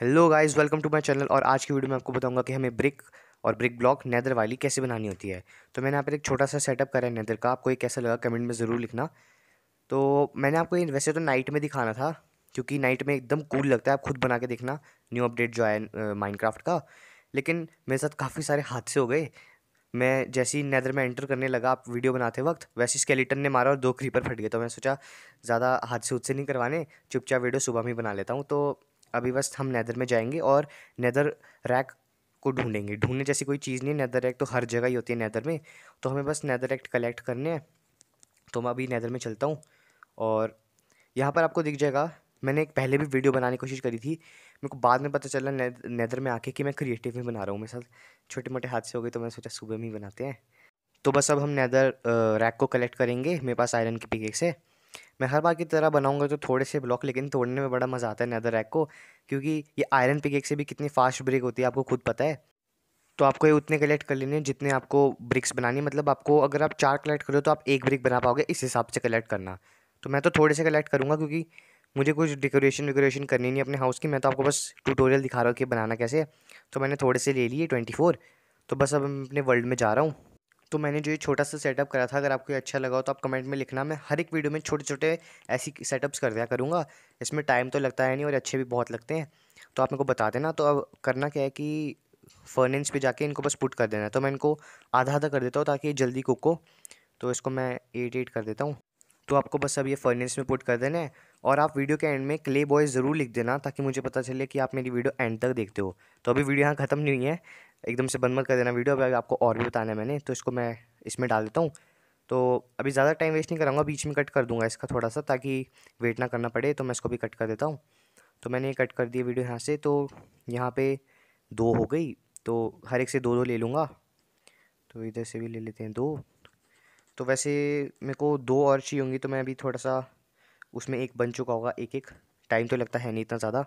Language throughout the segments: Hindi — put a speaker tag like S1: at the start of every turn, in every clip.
S1: hello guys welcome to my channel और आज की वीडियो में आपको बताऊंगा कि हमें ब्रिक और ब्रिक ब्लॉक नेदर वाली कैसे बनानी होती है तो मैंने यहाँ पर एक छोटा सा सेटअप करा है नेदर का आपको ये कैसा लगा कमेंट में ज़रूर लिखना तो मैंने आपको ये वैसे तो नाइट में दिखाना था क्योंकि नाइट में एकदम कूल लगता है आप खुद बना के देखना न्यू अपडेट जो आया क्राफ्ट का लेकिन मेरे साथ काफ़ी सारे हादसे हो गए मैं जैसे ही नैदर में एंटर करने लगा आप वीडियो बनाते वक्त वैसे स्केलेटन ने मारा और दो क्रीपर फट गए तो मैं सोचा ज़्यादा हादसे उदसे नहीं करवाने चुपचाप वीडियो सुबह में बना लेता हूँ तो अभी बस हम नैदर में जाएंगे और नैदर रैक को ढूंढेंगे ढूंढने जैसी कोई चीज़ नहीं है नैदर रैक तो हर जगह ही होती है नैदर में तो हमें बस नैदर रैक कलेक्ट करने हैं तो मैं अभी नैदर में चलता हूँ और यहाँ पर आपको दिख जाएगा मैंने एक पहले भी वीडियो बनाने की कोशिश करी थी मेरे को बाद में पता चला नैदर में आके कि मैं क्रिएटिव में बना रहा हूँ मेरे साथ छोटे मोटे हादसे हो गए तो मैंने सोचा सुबह में ही बनाते हैं तो बस अब हम नैदर रैक को कलेक्ट करेंगे मेरे पास आयरन की पिकेक्स है मैं हर बार की तरह बनाऊँगा तो थोड़े से ब्लॉक लेकिन तोड़ने में बड़ा मज़ा आता है नैदर रैक को क्योंकि ये आयरन पिकेक से भी कितनी फास्ट ब्रेक होती है आपको खुद पता है तो आपको ये उतने कलेक्ट कर लेने जितने आपको ब्रिक्स बनानी मतलब आपको अगर आप चार कलेक्ट करो तो आप एक ब्रिक बना पाओगे इस हिसाब से कलेक्ट करना तो मैं तो थोड़े से कलेक्ट करूँगा क्योंकि मुझे कुछ डेकोरेशन वेकोरेशन करनी नहीं अपने हाउस की मैं तो आपको बस ट्यूटोरियल दिखा रहा हूँ कि बनाना कैसे तो मैंने थोड़े से ले लिए ट्वेंटी फोर तो बस अब मैं अपने वर्ल्ड में जा रहा हूँ तो मैंने जो ये छोटा सा सेटअप करा था अगर आपको ये अच्छा लगा हो तो आप कमेंट में लिखना मैं हर एक वीडियो में छोटे छोटे ऐसी सेटअप्स कर दिया करूँगा इसमें टाइम तो लगता है नहीं और अच्छे भी बहुत लगते हैं तो आप मेरे को बता देना तो अब करना क्या है कि फर्नेंस पे जाके इनको बस पुट कर देना है तो मैं इनको आधा आधा कर देता हूँ ताकि ये जल्दी कुक हो तो इसको मैं एट एट कर देता हूँ तो आपको बस अब ये फर्नेस में पुट कर देना है और आप वीडियो के एंड में क्ले बॉय ज़रूर लिख देना ताकि मुझे पता चले कि आप मेरी वीडियो एंड तक देखते हो तो अभी वीडियो यहाँ ख़त्म नहीं हुई है एकदम से बंद मत कर देना वीडियो अभी आपको और भी बताना है मैंने तो इसको मैं इसमें डाल देता हूँ तो अभी ज़्यादा टाइम वेस्ट नहीं कराऊंगा बीच में कट कर दूंगा इसका थोड़ा सा ताकि वेट ना करना पड़े तो मैं इसको भी कट कर देता हूँ तो मैंने ये कट कर दिया वीडियो यहाँ से तो यहाँ पे दो हो गई तो हर एक से दो दो ले लूँगा तो इधर से भी ले लेते हैं दो तो वैसे मेरे को दो और चाहिए होंगी तो मैं अभी थोड़ा सा उसमें एक बन चुका होगा एक एक टाइम तो लगता है नहीं इतना ज़्यादा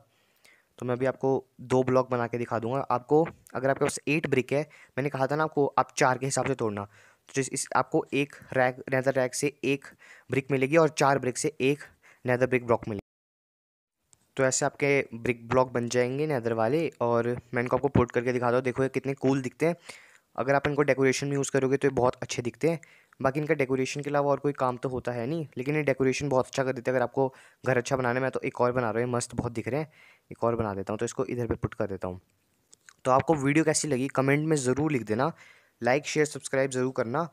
S1: तो मैं अभी आपको दो ब्लॉक बना के दिखा दूंगा आपको अगर आपके पास एट ब्रिक है मैंने कहा था ना आपको आप चार के हिसाब से तोड़ना तो जिस इस आपको एक रैक नैदर रैक से एक ब्रिक मिलेगी और चार ब्रिक से एक नैदर ब्रिक ब्लॉक मिलेगी तो ऐसे आपके ब्रिक ब्लॉक बन जाएंगे नैदर वाले और मैं इनको आपको पोर्ट करके दिखाता हूँ देखो ये कितने कूल दिखते हैं अगर आप इनको डेकोरेशन में यूज़ करोगे तो ये बहुत अच्छे दिखते हैं बाकी इनका डेकोरेशन के अलावा और कोई काम तो होता है नहीं लेकिन ये डेकोरेशन बहुत अच्छा कर देते हैं अगर आपको घर अच्छा बनाने में तो एक और बना रहे हैं मस्त बहुत दिख रहे हैं एक और बना देता हूँ तो इसको इधर पर पुट कर देता हूँ तो आपको वीडियो कैसी लगी कमेंट में ज़रूर लिख देना लाइक शेयर सब्सक्राइब ज़रूर करना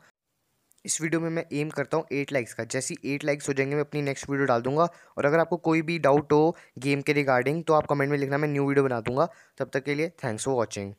S1: इस वीडियो में मैं एम करता हूँ एट लाइक्स का जैसी एट लाइक्स हो जाएंगे मैं अपनी नेक्स्ट वीडियो डाल दूंगा और अगर आपको कोई भी डाउट हो गेम के रिगार्डिंग तो आप कमेंट में लिखना मैं न्यू वीडियो बना दूंगा तब तक के लिए थैंक्स फॉर वॉचिंग